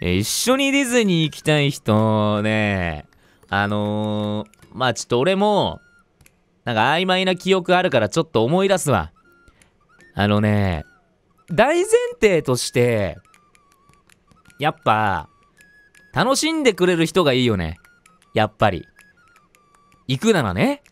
え一緒にディズニー行きたい人ね、あのー、まあちょっと俺も、なんか曖昧な記憶あるからちょっと思い出すわ。あのね、大前提として、やっぱ、楽しんでくれる人がいいよね。やっぱり。行くならね。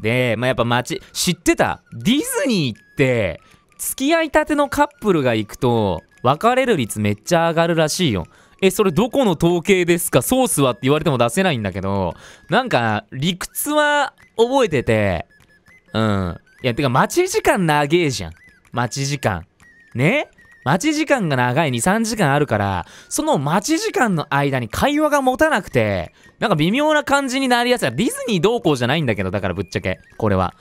で、まあ、やっぱ街、知ってたディズニーって、付き合いたてのカップルが行くと、別れる率めっちゃ上がるらしいよ。え、それどこの統計ですかソースはって言われても出せないんだけど、なんか、理屈は覚えてて、うん。いや、てか待ち時間長えじゃん。待ち時間。ね待ち時間が長い2、3時間あるから、その待ち時間の間に会話が持たなくて、なんか微妙な感じになりやすい。ディズニーどうこうじゃないんだけど、だからぶっちゃけ、これは。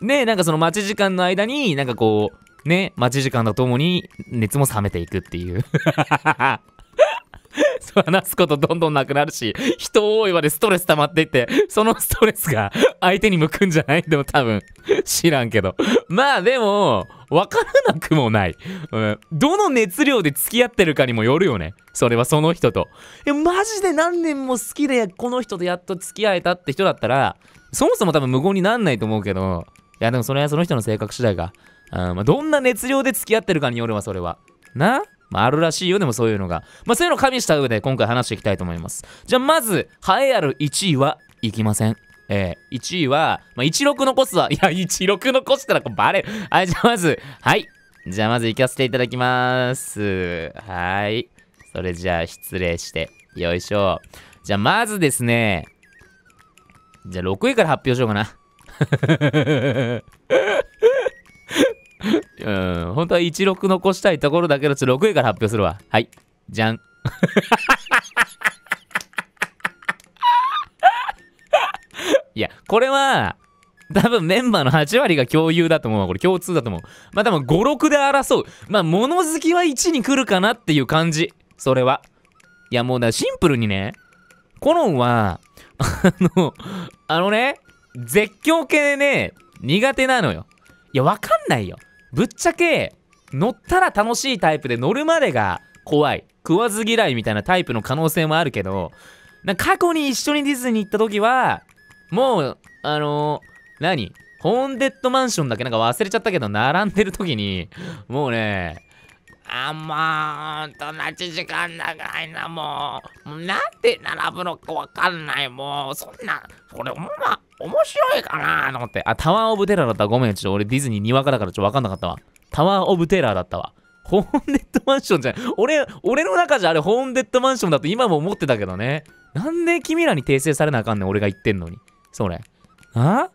ねなんかその待ち時間の間に、なんかこう、ね、待ち時間とともに熱も冷めていくっていう。そう話すことどんどんなくなるし、人多いまでストレス溜まっていって、そのストレスが相手に向くんじゃないでも多分、知らんけど。まあでも、わからなくもない、うん。どの熱量で付き合ってるかにもよるよね。それはその人と。え、マジで何年も好きでこの人とやっと付き合えたって人だったら、そもそも多分無言になんないと思うけど、いやでもそれはその人の性格次第か。あまあ、どんな熱量で付き合ってるかによるわ、それは。なまあ、あるらしいよ、でもそういうのが。まあ、そういうのを加味した上で今回話していきたいと思います。じゃあ、まず、栄えある1位はいきません。えー、1位は、まあ、16残すわ。いや、16残したらこれバレる。はい、じゃあまず、はい。じゃあまず行かせていただきます。はい。それじゃあ失礼して。よいしょ。じゃあまずですね。じゃあ6位から発表しようかな。うん、本当は16残したいところだけど、ちょっと6位から発表するわ。はい。じゃん。いや、これは、多分メンバーの8割が共有だと思うわ。これ共通だと思う。まあ多分5、6で争う。まあ物好きは1に来るかなっていう感じ。それは。いやもうだ、シンプルにね、コロンは、あの、あのね、絶叫系ね、苦手なのよ。いや、わかんないよ。ぶっちゃけ乗ったら楽しいタイプで乗るまでが怖い食わず嫌いみたいなタイプの可能性もあるけどな過去に一緒にディズニー行った時はもうあのー、何ホーンデッドマンションだけなんか忘れちゃったけど並んでる時にもうねあもう友達時間長いなもうなんで並ぶのかわかんないもうそんなこれほんま面白いかなと思ってあタワーオブテラーだったごめんちょっと俺ディズニーにわかだからちょっとわかんなかったわタワーオブテラーだったわホーンデッドマンションじゃん。俺俺の中じゃあれホーンデッドマンションだと今も思ってたけどねなんで君らに訂正されなあかんねん俺が言ってんのにそれあ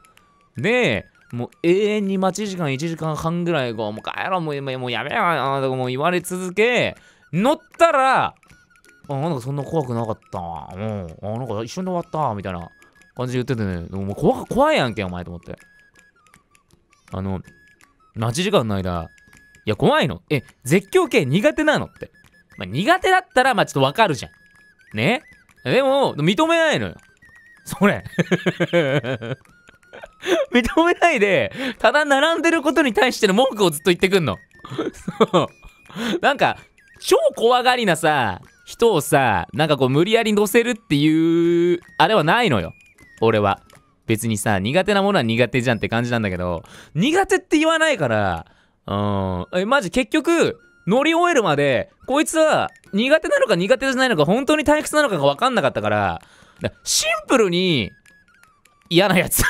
ねえもう永遠に待ち時間1時間半ぐらい後、もう帰ろう、もうもうやめよとかもう言われ続け、乗ったら、あ、なんかそんな怖くなかったうん。あ、なんか一緒に終わったみたいな感じで言っててね、もう怖怖いやんけ、お前と思って。あの、待ち時間の間、いや、怖いの。え、絶叫系苦手なのって。まあ、苦手だったら、まあ、ちょっとわかるじゃん。ねでも、認めないのよ。それ 認めないで、ただ並んでることに対しての文句をずっと言ってくんの。そう。なんか、超怖がりなさ、人をさ、なんかこう無理やり乗せるっていう、あれはないのよ。俺は。別にさ、苦手なものは苦手じゃんって感じなんだけど、苦手って言わないから、うん、え、マジ結局、乗り終えるまで、こいつは苦手なのか苦手じゃないのか、本当に退屈なのかが分かんなかったから、からシンプルに、嫌なやつ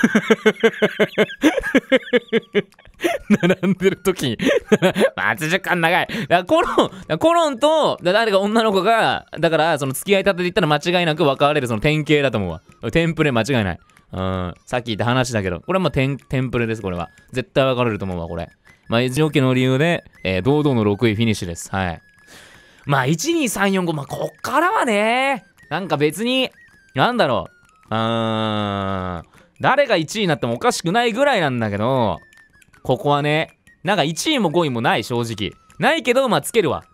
並んでる時に 待ち時間長いだコロンコロンと誰か女の子がだからその付き合いたてで言ったら間違いなく別れるその典型だと思うわテンプレ間違いないうんさっき言った話だけどこれはもうテンプレですこれは絶対別れると思うわこれまあ条件の理由で、えー、堂々の6位フィニッシュですはいまあ12345まあこっからはねなんか別になんだろううーん。誰が1位になってもおかしくないぐらいなんだけど、ここはね、なんか1位も5位もない正直。ないけど、まあつけるわ。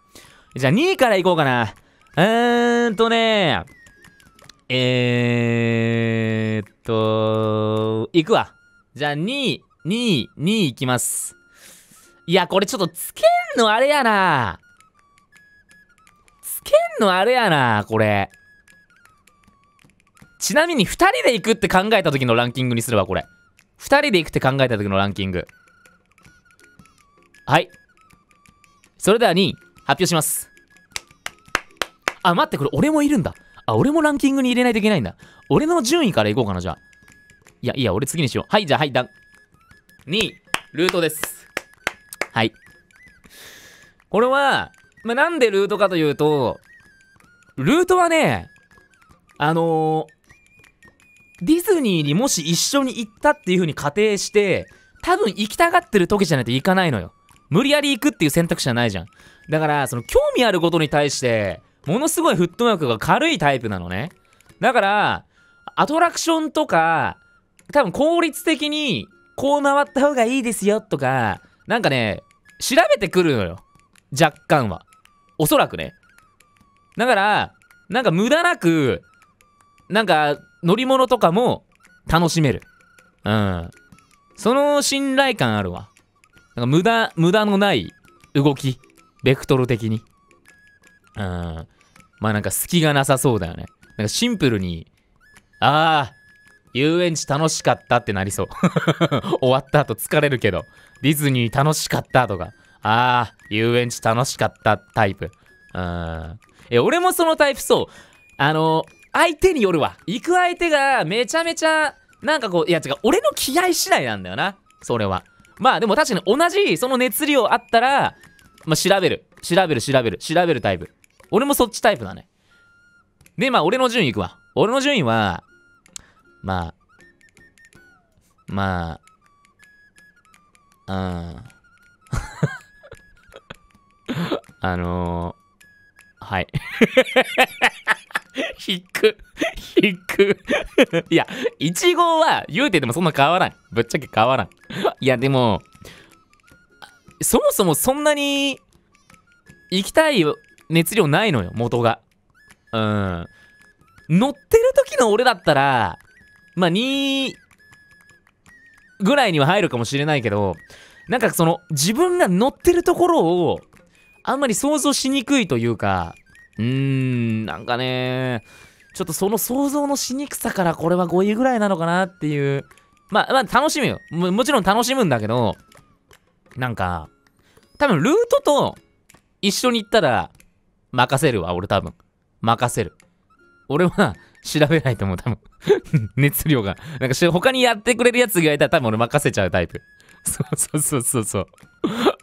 じゃあ2位からいこうかな。うーんとね、えーっと、いくわ。じゃあ2位、2位、2位いきます。いや、これちょっとつけんのあれやな。つけんのあれやな、これ。ちなみに2人で行くって考えた時のランキングにするわ、これ。2人で行くって考えた時のランキング。はい。それでは2位、発表します。あ、待って、これ俺もいるんだ。あ、俺もランキングに入れないといけないんだ。俺の順位から行こうかな、じゃあ。いや、いや、俺次にしよう。はい、じゃあ、はい、だん。2位、ルートです。はい。これは、まあ、なんでルートかというと、ルートはね、あのー、ディズニーにもし一緒に行ったっていう風に仮定して、多分行きたがってる時じゃないと行かないのよ。無理やり行くっていう選択肢はないじゃん。だから、その興味あることに対して、ものすごいフットワークが軽いタイプなのね。だから、アトラクションとか、多分効率的に、こう回った方がいいですよとか、なんかね、調べてくるのよ。若干は。おそらくね。だから、なんか無駄なく、なんか、乗り物とかも楽しめる。うん。その信頼感あるわ。なんか無駄、無駄のない動き。ベクトル的に。うん。まあなんか隙がなさそうだよね。なんかシンプルに、ああ、遊園地楽しかったってなりそう。終わった後疲れるけど、ディズニー楽しかったとか、ああ、遊園地楽しかったタイプ。うん。え、俺もそのタイプそう。あの相手によるわ。行く相手がめちゃめちゃ、なんかこう、いや違う、俺の気合次第なんだよな。それは。まあでも確かに同じその熱量あったら、まあ調べる。調べる、調べる、調べるタイプ。俺もそっちタイプだね。で、まあ俺の順位いくわ。俺の順位は、まあ、まあ、うん。あのー、はい。引く。引く。いや、1号は言うてでもそんな変わらん。ぶっちゃけ変わらん。いや、でも、そもそもそんなに行きたい熱量ないのよ、元が。うん。乗ってる時の俺だったら、まあ、2ぐらいには入るかもしれないけど、なんかその、自分が乗ってるところを、あんまり想像しにくいというか、うーん、なんかね、ちょっとその想像のしにくさからこれは5位ぐらいなのかなっていう。まあ、まあ、楽しむよも。もちろん楽しむんだけど、なんか、多分ルートと一緒に行ったら、任せるわ、俺多分。任せる。俺は調べないと思う、多分 熱量が。なんか、他にやってくれるやつがいたら多分俺任せちゃうタイプ。そうそうそうそう。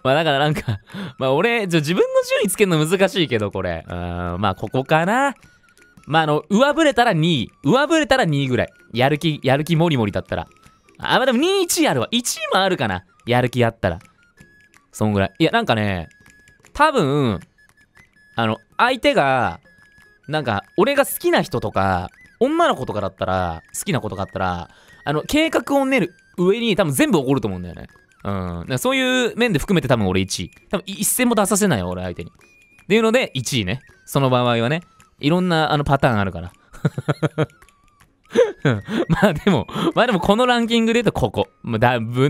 まあだからなんかまあ俺、自分の順位つけるの難しいけど、これ。うん、まあここかな。まああの、上振れたら2位。上振れたら2位ぐらい。やる気、やる気もりもりだったら。あ、まあでも2位、1位あるわ。1位もあるかな。やる気あったら。そんぐらい。いや、なんかね、多分、あの、相手が、なんか、俺が好きな人とか、女の子とかだったら、好きな子とかあったら、あの、計画を練る、上に多分全部怒ると思うんだよね。うん。そういう面で含めて多分俺1位。多分一戦も出させないよ、俺相手に。っていうので、1位ね。その場合はね。いろんなあのパターンあるから。まあでも、まあでもこのランキングで言うとここ。無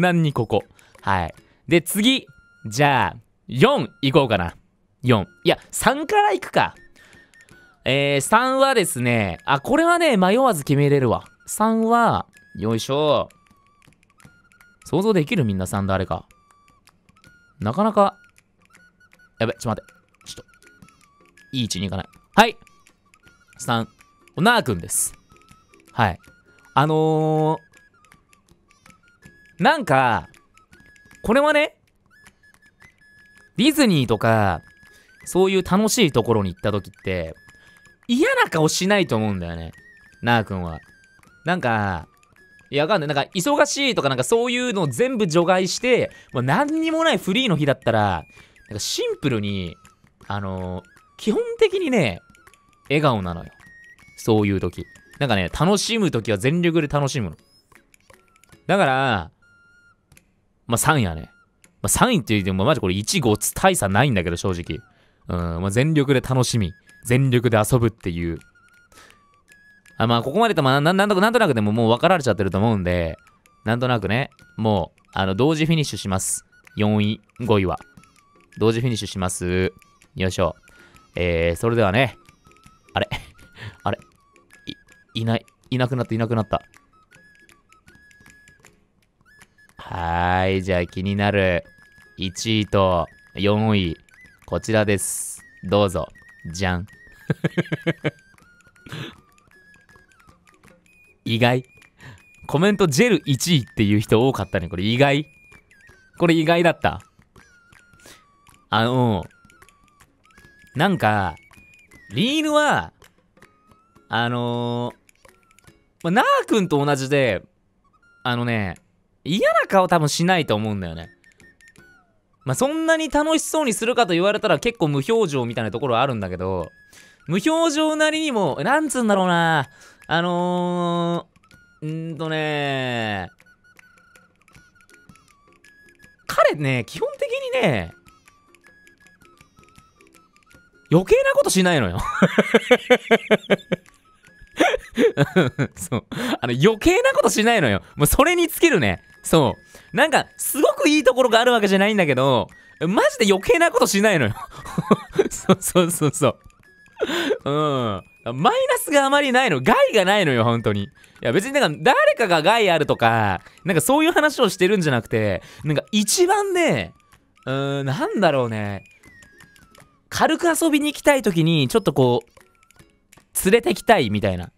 難にここ。はい。で、次。じゃあ、4いこうかな。4。いや、3からいくか。えー、3はですね、あ、これはね、迷わず決めれるわ。3は、よいしょ。想像できるみんなさん誰あれか。なかなか。やべ、ちょっと待って。ちょっと。いい位置に行かない。はい。3、おなーくんです。はい。あのー、なんか、これはね、ディズニーとか、そういう楽しいところに行った時って、嫌な顔しないと思うんだよね。なーくんは。なんか、いや、わかんない。なんか、忙しいとかなんかそういうのを全部除外して、もう何にもないフリーの日だったら、なんかシンプルに、あのー、基本的にね、笑顔なのよ。そういう時。なんかね、楽しむ時は全力で楽しむの。だから、まあ、3位やね。まあ、3位って言っても、まじこれ1、5つ大差ないんだけど、正直。うん、まあ、全力で楽しみ。全力で遊ぶっていうあまあ、ここまでとまあなんとなくでももう分かられちゃってると思うんで、なんとなくね、もう、あの、同時フィニッシュします。4位、5位は。同時フィニッシュします。よいしょ。えー、それではね、あれ、あれ、い、いない、いなくなった、いなくなった。はーい、じゃあ気になる1位と4位、こちらです。どうぞ、じゃん。意外。コメントジェル1位っていう人多かったね。これ意外。これ意外だった。あの、なんか、リールは、あのー、まあ、なーくんと同じで、あのね、嫌な顔多分しないと思うんだよね。まあ、そんなに楽しそうにするかと言われたら結構無表情みたいなところはあるんだけど、無表情なりにも、なんつうんだろうなぁ。あのー、んとね彼ね、基本的にね、余計なことしないのよ そう。あの、余計なことしないのよ。もうそれにつけるね。そう。なんか、すごくいいところがあるわけじゃないんだけど、マジで余計なことしないのよ そうそうそうそう。うん。マイナスがあまりないの。害がないのよ、本当に。いや、別になんか、誰かが害あるとか、なんかそういう話をしてるんじゃなくて、なんか一番ね、うーん、なんだろうね。軽く遊びに行きたい時に、ちょっとこう、連れてきたいみたいな。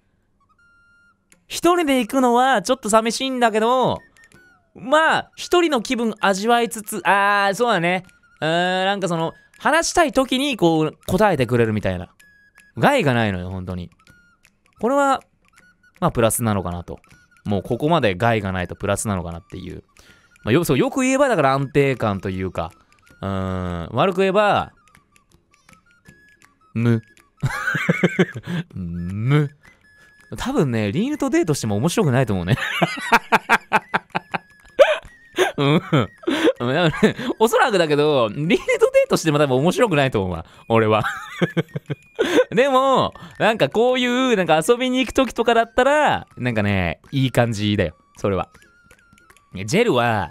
一人で行くのはちょっと寂しいんだけど、まあ、一人の気分味わいつつ、あー、そうだね。うーん、なんかその、話したい時にこう、答えてくれるみたいな。害がないのよ、本当に。これは、まあ、プラスなのかなと。もうここまで害がないとプラスなのかなっていう。まあ、よそうよく言えば、だから安定感というか、うーん、悪く言えば、無。無。多分ね、リーヌとデートしても面白くないと思うね。うん。おそらくだけど、リードデートしても多分面白くないと思うわ。俺は。でも、なんかこういう、なんか遊びに行く時とかだったら、なんかね、いい感じだよ。それは。ジェルは、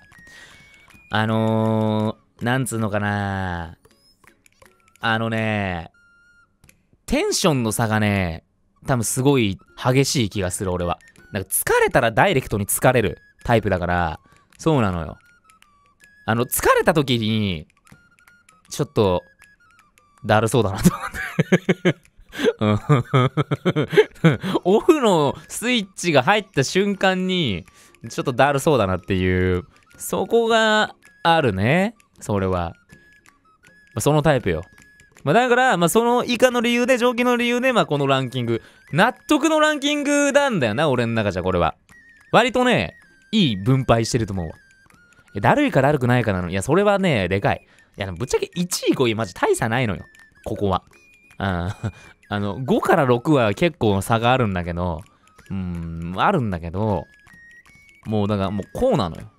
あのー、なんつうのかなあのね、テンションの差がね、多分すごい激しい気がする、俺は。なんか疲れたらダイレクトに疲れるタイプだから、そうなのよ。あの、疲れた時に、ちょっと、だるそうだなと思ってオフのスイッチが入った瞬間に、ちょっとだるそうだなっていう、そこがあるね。それは。そのタイプよ。まあ、だから、まあ、その以下の理由で、上記の理由で、まあ、このランキング。納得のランキングなんだよな、俺の中じゃ、これは。割とね、いい分配してると思うわ。だるいかだるくないかなの。いや、それはね、でかい。いや、ぶっちゃけ1位5位マジ大差ないのよ。ここは。うん。あの、5から6は結構差があるんだけど、うん、あるんだけど、もうだからもうこうなのよ。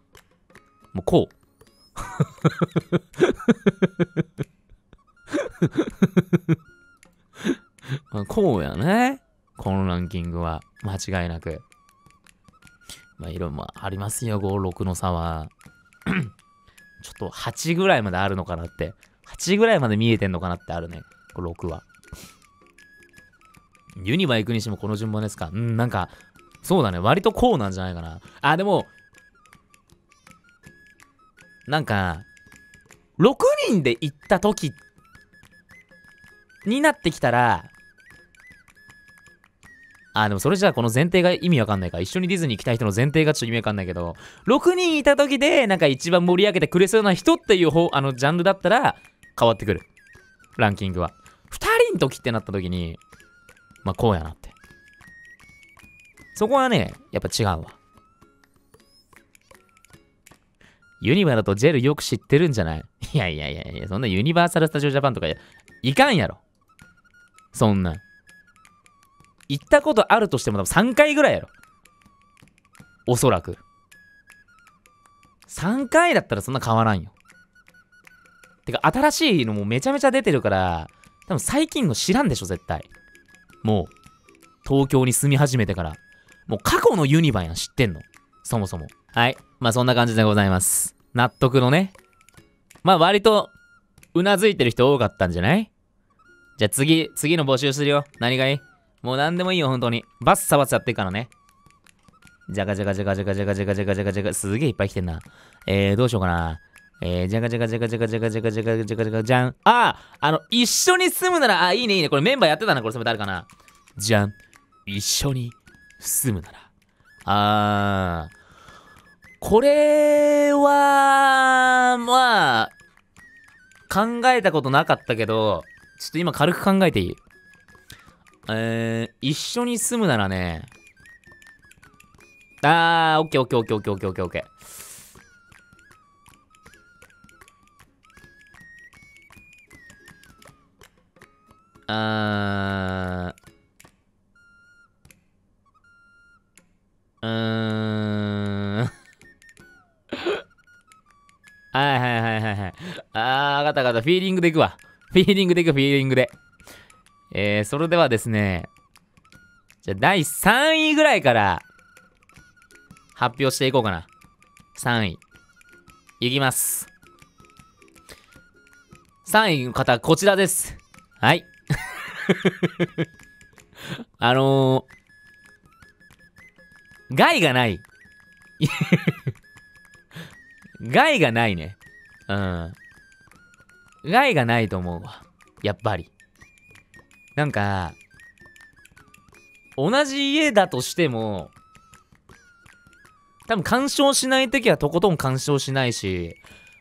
もうこう。こうやね。このランキングは。間違いなく。まあ、色もありますよ、5、6の差は。ちょっと8ぐらいまであるのかなって。8ぐらいまで見えてんのかなってあるね。これ6は。ユニバ行くにしてもこの順番ですか。うん、なんか、そうだね。割とこうなんじゃないかな。あ、でも、なんか、6人で行った時になってきたら、あ、でもそれじゃあこの前提が意味わかんないから、一緒にディズニー行きたい人の前提がちょっと意味わかんないけど、6人いた時で、なんか一番盛り上げてくれそうな人っていう方、あの、ジャンルだったら、変わってくる。ランキングは。2人の時ってなった時に、まあ、こうやなって。そこはね、やっぱ違うわ。ユニバだとジェルよく知ってるんじゃないいやいやいやいや、そんなユニバーサル・スタジオ・ジャパンとかいかんやろ。そんな。行ったことあるとしても多分3回ぐらいやろ。おそらく。3回だったらそんな変わらんよ。てか、新しいのもめちゃめちゃ出てるから、多分最近の知らんでしょ、絶対。もう、東京に住み始めてから。もう過去のユニバやん、知ってんの。そもそも。はい。まあそんな感じでございます。納得のね。まあ割と、うなずいてる人多かったんじゃないじゃあ次、次の募集するよ。何がいいもう何でもいいよ、本当に。バッサバサやっていからね。じゃがじゃがじゃがじゃがじゃがじゃがじゃがじゃがじゃが、すげえいっぱい来てんな。えー、どうしようかな。えー、じゃがじゃがじゃがじゃがじゃがじゃがじゃがじゃがじゃがじゃん。ああの、一緒に住むなら、あ、いいねいいね。これメンバーやってたな、これ、それ誰かな。じゃん。一緒に住むなら。あー。これは、まあ、考えたことなかったけど、ちょっと今軽く考えていいえー、一緒に住むならね、あー、オッケーオッケーオッケーオッケーオッケーオッケーオッケー。あー。うーん。はいはいはいはいはい。あー、わかったわかった。フィーリングでいくわ。フィーリングでいく、フィーリングで。えー、それではですね、じゃ第3位ぐらいから発表していこうかな。3位。いきます。3位の方、こちらです。はい。あのー、害がない。害がないね。うん。害がないと思うわ。やっぱり。なんか、同じ家だとしても、多分干渉しないときはとことん干渉しないし、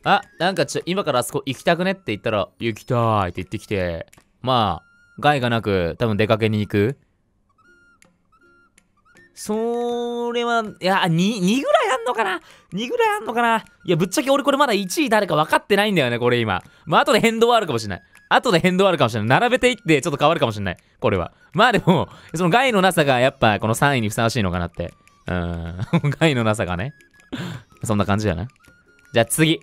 あ、なんかちょ、今からあそこ行きたくねって言ったら、行きたいって言ってきて、まあ、害がなく、多分出かけに行く。それは、いや、2、2ぐらいあんのかな ?2 ぐらいあんのかないや、ぶっちゃけ俺これまだ1位誰か分かってないんだよね、これ今。まあ、後で変動はあるかもしれない。後で変動あるかもしれない。並べていってちょっと変わるかもしれない。これは。まあでも、その害のなさがやっぱこの3位にふさわしいのかなって。うん。害のなさがね。そんな感じだな。じゃあ次。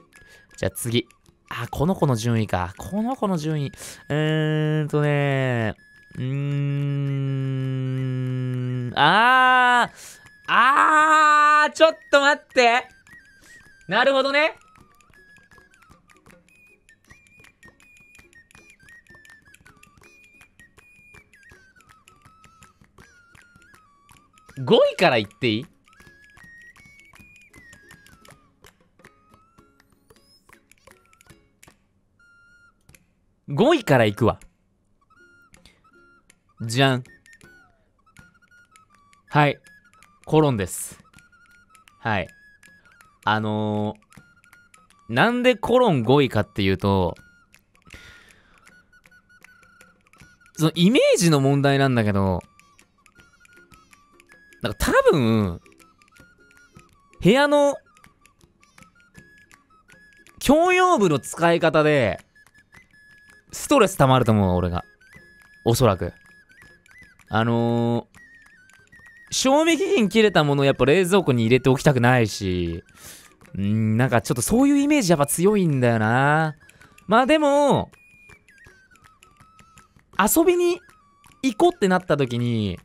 じゃあ次。あ、この子の順位か。この子の順位。うーんとねうーん。あー。あー、ちょっと待って。なるほどね。5位からいっていい5位からいくわじゃんはいコロンですはいあのー、なんでコロン5位かっていうとそのイメージの問題なんだけどなんか多分、部屋の、共用部の使い方で、ストレス溜まると思う、俺が。おそらく。あのー、賞味期限切れたものをやっぱ冷蔵庫に入れておきたくないし、んなんかちょっとそういうイメージやっぱ強いんだよな。まあでも、遊びに行こうってなった時に、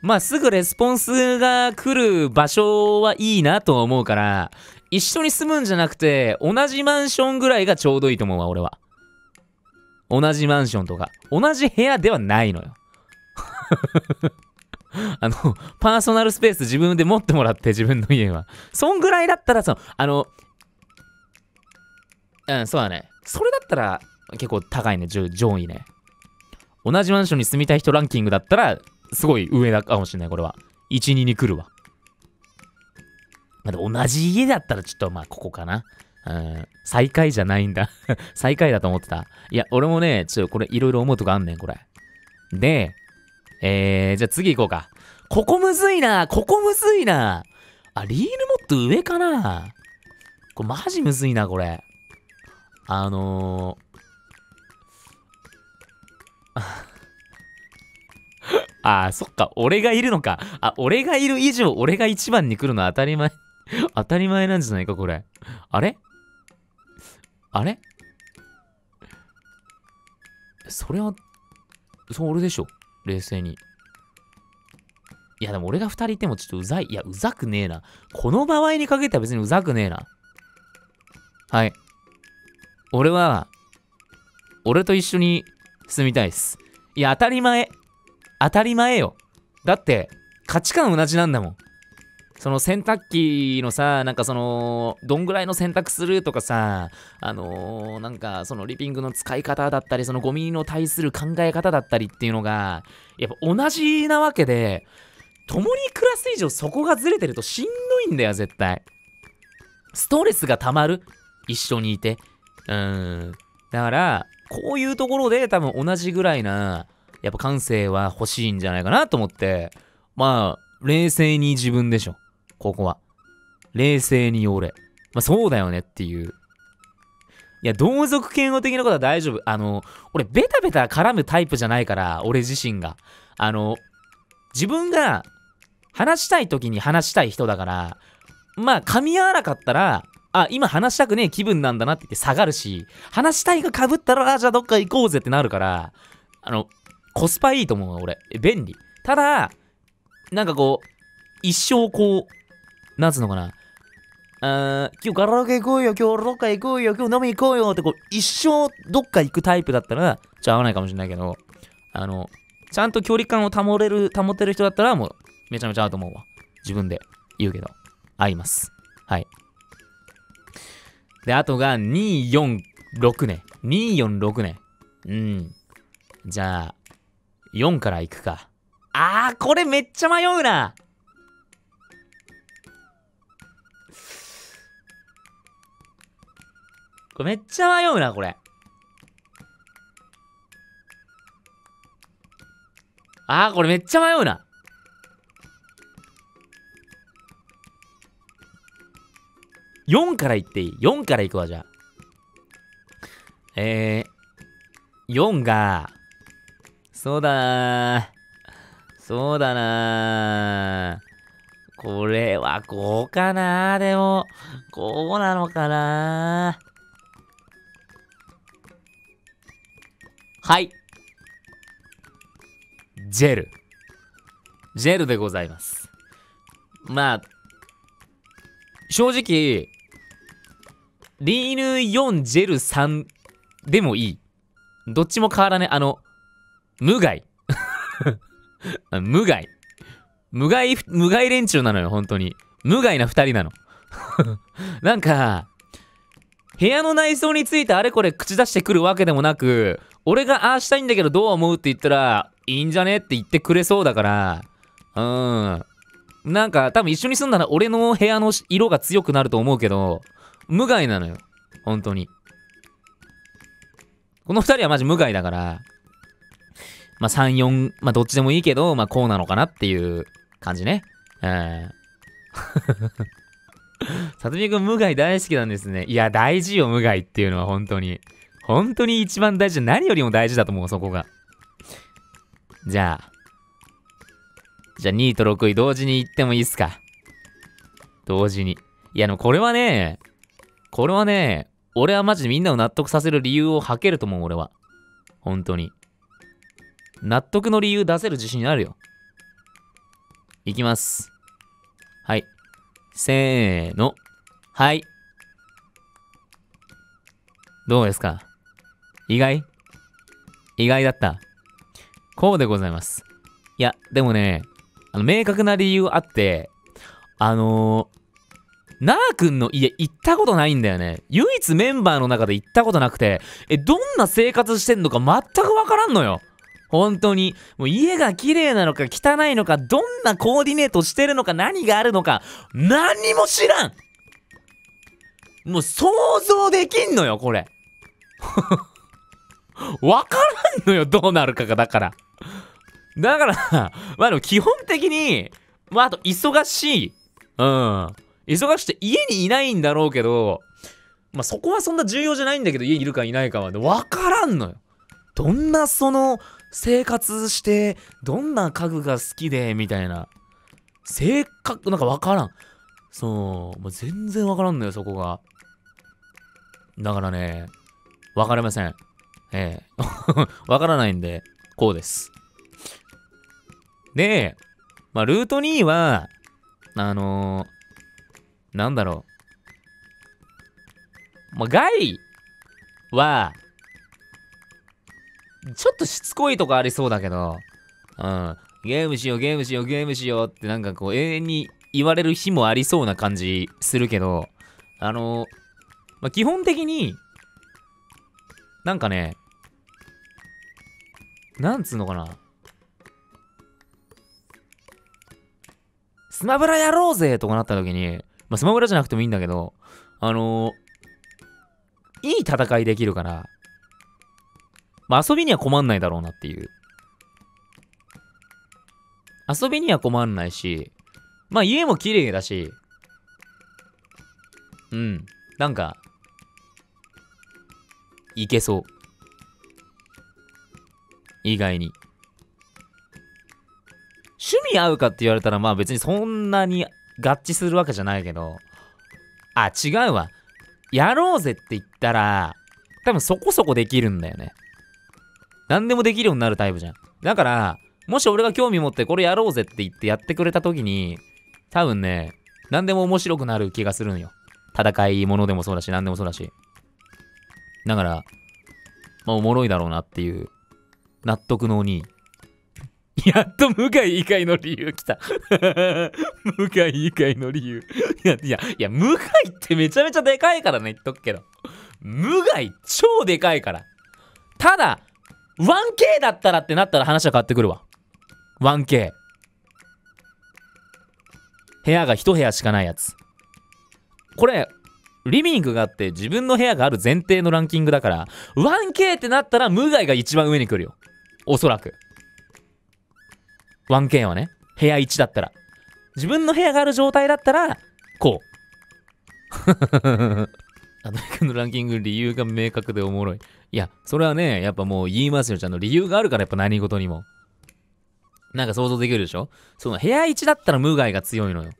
まあすぐレスポンスが来る場所はいいなと思うから、一緒に住むんじゃなくて、同じマンションぐらいがちょうどいいと思うわ、俺は。同じマンションとか。同じ部屋ではないのよ。あの、パーソナルスペース自分で持ってもらって、自分の家は。そんぐらいだったら、その、あの、うん、そうだね。それだったら、結構高いね、上位ね。同じマンションに住みたい人ランキングだったら、すごい上だかもしれない、これは。1、2に来るわ。まあ、同じ家だったらちょっとまあ、ここかな。うん、最下位じゃないんだ 最下位だと思ってた。いや、俺もね、ちょっとこれいろいろ思うとこあんねん、これ。で、えー、じゃあ次行こうか。ここむずいなここむずいなあ、リールもっと上かなこれマジむずいな、これ。あのーああ、そっか、俺がいるのか。あ、俺がいる以上、俺が1番に来るのは当たり前 当たり前なんじゃないか、これ。あれあれそれは、そう、俺でしょ。冷静に。いや、でも俺が2人いてもちょっとうざい。いや、うざくねえな。この場合に限ったら別にうざくねえな。はい。俺は、俺と一緒に住みたいっす。いや、当たり前。当たり前よ。だって、価値観同じなんだもん。その洗濯機のさ、なんかその、どんぐらいの洗濯するとかさ、あのー、なんかそのリビングの使い方だったり、そのゴミの対する考え方だったりっていうのが、やっぱ同じなわけで、共に暮らす以上そこがずれてるとしんどいんだよ、絶対。ストレスが溜まる。一緒にいて。うん。だから、こういうところで多分同じぐらいな、やっぱ感性は欲しいんじゃないかなと思って、まあ、冷静に自分でしょ。ここは。冷静に俺。まあ、そうだよねっていう。いや、同族嫌悪的なことは大丈夫。あの、俺、ベタベタ絡むタイプじゃないから、俺自身が。あの、自分が話したい時に話したい人だから、まあ、噛み合わなかったら、あ、今話したくねえ気分なんだなって言って下がるし、話したいがかぶったら、じゃあどっか行こうぜってなるから、あの、コスパいいと思う俺。便利。ただ、なんかこう、一生こう、なんつうのかな。あ今日ガラオケ行こうよ、今日ロッカ行こうよ、今日飲み行こうよってこう、一生どっか行くタイプだったら、ちゃ合わないかもしれないけど、あの、ちゃんと距離感を保れる、保てる人だったら、もう、めちゃめちゃ合うと思うわ。自分で言うけど、合います。はい。で、あとが246ね。246ね。うん。じゃあ、4から行くか。あー、これめっちゃ迷うな。これめっちゃ迷うな、これ。あー、これめっちゃ迷うな。4からいっていい ?4 からいくわ、じゃあ。えー、4が、そうだなそうだなこれはこうかなでも、こうなのかなはい。ジェル。ジェルでございます。まあ、正直、リーヌ4ジェル3でもいい。どっちも変わらね。あの、無害。無害。無害、無害連中なのよ、本当に。無害な二人なの。なんか、部屋の内装についてあれこれ口出してくるわけでもなく、俺がああしたいんだけどどう思うって言ったら、いいんじゃねって言ってくれそうだから、うん。なんか多分一緒に住んだら俺の部屋の色が強くなると思うけど、無害なのよ。本当に。この二人はマジ無害だから、まあ、3、4、まあ、どっちでもいいけど、まあ、こうなのかなっていう感じね。うん。さとみくん、無害大好きなんですね。いや、大事よ、無害っていうのは、本当に。本当に一番大事。何よりも大事だと思う、そこが。じゃあ。じゃあ、2位と6位、同時に行ってもいいっすか。同時に。いや、でもこれはね、これはね、俺はマジでみんなを納得させる理由を吐けると思う、俺は。本当に。納得の理由出せる自信あるよ。いきます。はい。せーの。はい。どうですか意外意外だった。こうでございます。いや、でもね、あの明確な理由あって、あのー、なあくんの家行ったことないんだよね。唯一メンバーの中で行ったことなくて、え、どんな生活してんのか全くわからんのよ。本当に、もう家が綺麗なのか汚いのか、どんなコーディネートしてるのか、何があるのか、何にも知らんもう想像できんのよ、これ。わからんのよ、どうなるかが、だから。だからまあでも基本的に、まああと忙しい。うん。忙しくて家にいないんだろうけど、まあそこはそんな重要じゃないんだけど、家いるかいないかは、わからんのよ。どんなその、生活して、どんな家具が好きで、みたいな。性格、なんかわからん。そう、もう全然わからんのよ、そこが。だからね、わかりません。ええ わからないんで、こうです。で、まあ、ルート2は、あのー、なんだろう。まあ、ガイは、ちょっとしつこいとこありそうだけど、うん。ゲームしよう、ゲームしよう、ゲームしようってなんかこう永遠に言われる日もありそうな感じするけど、あのー、まあ、基本的に、なんかね、なんつうのかな。スマブラやろうぜとかなった時に、まあ、スマブラじゃなくてもいいんだけど、あのー、いい戦いできるから、まあ、遊びには困んないだろうなっていう。遊びには困んないし、まあ家も綺麗だし、うん。なんか、いけそう。意外に。趣味合うかって言われたらまあ別にそんなに合致するわけじゃないけど、あ、違うわ。やろうぜって言ったら、多分そこそこできるんだよね。何でもできるようになるタイプじゃん。だから、もし俺が興味持ってこれやろうぜって言ってやってくれた時に、多分ね、何でも面白くなる気がするのよ。戦いものでもそうだし、何でもそうだし。だから、まあ、おもろいだろうなっていう、納得の鬼。やっと向井以外の理由来た向井 以外の理由いや、いや、いや、向井ってめちゃめちゃでかいからね、言っとくけど。無害超でかいから。ただ、1K だったらってなったら話は変わってくるわ。1K。部屋が1部屋しかないやつ。これ、リビングがあって自分の部屋がある前提のランキングだから、1K ってなったら無害が一番上に来るよ。おそらく。1K はね、部屋1だったら。自分の部屋がある状態だったら、こう。アドリカのランキング理由が明確でおもろい。いや、それはね、やっぱもう言いますよ。ちゃんと理由があるから、やっぱ何事にも。なんか想像できるでしょその部屋1だったら無害が強いのよ。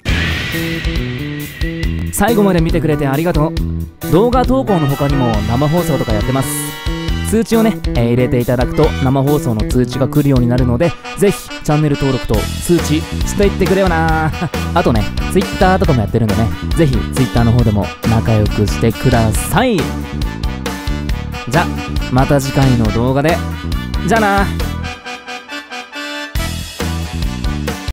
最後まで見てくれてありがとう。動画投稿の他にも生放送とかやってます。通知をね、えー、入れていただくと生放送の通知が来るようになるので、ぜひチャンネル登録と通知していってくれよな あとね、Twitter とかもやってるんでね、ぜひ Twitter の方でも仲良くしてください。じゃまた次回の動画でじゃあな